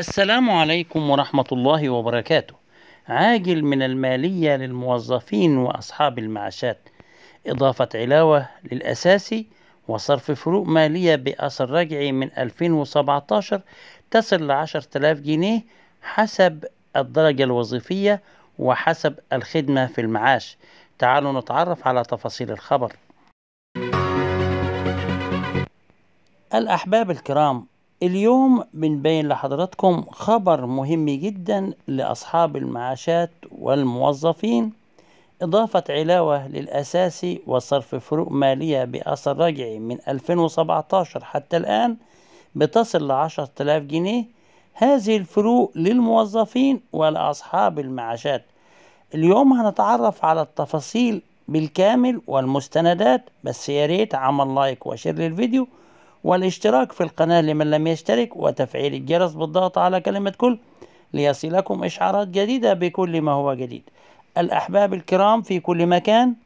السلام عليكم ورحمة الله وبركاته عاجل من المالية للموظفين وأصحاب المعاشات إضافة علاوة للأساسي وصرف فروق مالية بأثر رجعي من 2017 تصل ل 10000 جنيه حسب الدرجة الوظيفية وحسب الخدمة في المعاش تعالوا نتعرف على تفاصيل الخبر الأحباب الكرام اليوم بنبين لحضراتكم خبر مهم جدا لأصحاب المعاشات والموظفين إضافة علاوة للأساسي وصرف فروق مالية بأثر رجعي من 2017 حتى الآن بتصل ل 10000 جنيه هذه الفروق للموظفين ولأصحاب المعاشات اليوم هنتعرف على التفاصيل بالكامل والمستندات بس يا ريت عمل لايك وشير للفيديو والاشتراك في القناة لمن لم يشترك وتفعيل الجرس بالضغط على كلمة كل ليصلكم إشعارات جديدة بكل ما هو جديد الأحباب الكرام في كل مكان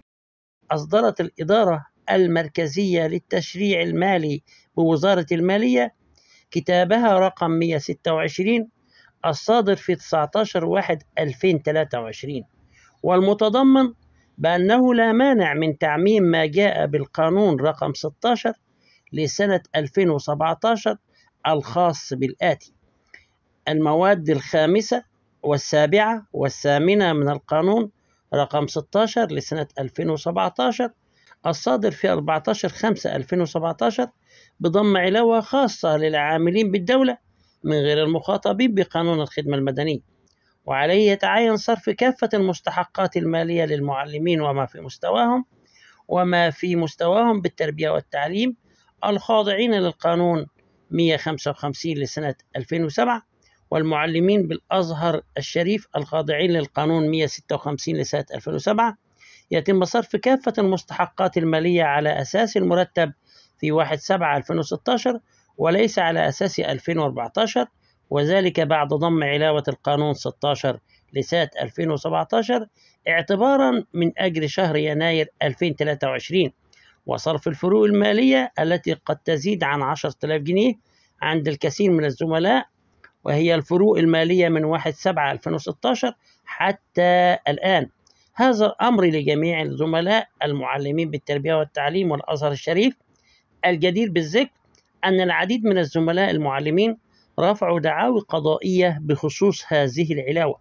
أصدرت الإدارة المركزية للتشريع المالي بوزارة المالية كتابها رقم 126 الصادر في 19 واحد 2023 والمتضمن بأنه لا مانع من تعميم ما جاء بالقانون رقم 16 لسنة 2017 الخاص بالآتي المواد الخامسة والسابعة والثامنة من القانون رقم 16 لسنة 2017 الصادر في 14 5 2017 بضم علاوة خاصة للعاملين بالدولة من غير المخاطبين بقانون الخدمة المدنية وعليه يتعين صرف كافة المستحقات المالية للمعلمين وما في مستواهم وما في مستواهم بالتربية والتعليم الخاضعين للقانون 155 لسنة 2007 والمعلمين بالأزهر الشريف الخاضعين للقانون 156 لسنة 2007 يتم صرف كافة المستحقات المالية على أساس المرتب في 1 7 2016 وليس على أساس 2014 وذلك بعد ضم علاوة القانون 16 لسنة 2017 اعتبارا من أجل شهر يناير 2023 وصرف الفروق المالية التي قد تزيد عن 10000 جنيه عند الكثير من الزملاء وهي الفروق المالية من 1 7 2016 حتى الآن هذا الأمر لجميع الزملاء المعلمين بالتربية والتعليم والأزهر الشريف الجدير بالذكر أن العديد من الزملاء المعلمين رفعوا دعاوي قضائية بخصوص هذه العلاوة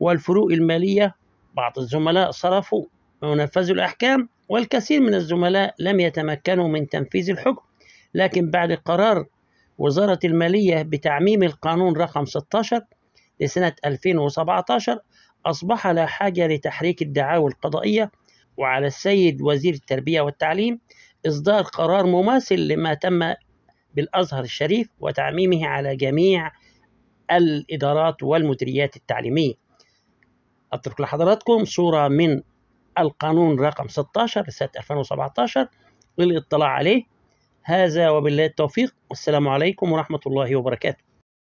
والفروق المالية بعض الزملاء صرفوا ونفذوا الأحكام والكثير من الزملاء لم يتمكنوا من تنفيذ الحكم لكن بعد قرار وزارة المالية بتعميم القانون رقم 16 لسنة 2017 أصبح لا حاجة لتحريك الدعاوى القضائية وعلى السيد وزير التربية والتعليم إصدار قرار مماثل لما تم بالأزهر الشريف وتعميمه على جميع الإدارات والمديريات التعليمية أترك لحضراتكم صورة من القانون رقم 16 لسنة 2017 للاطلاع عليه هذا وبالله التوفيق والسلام عليكم ورحمة الله وبركاته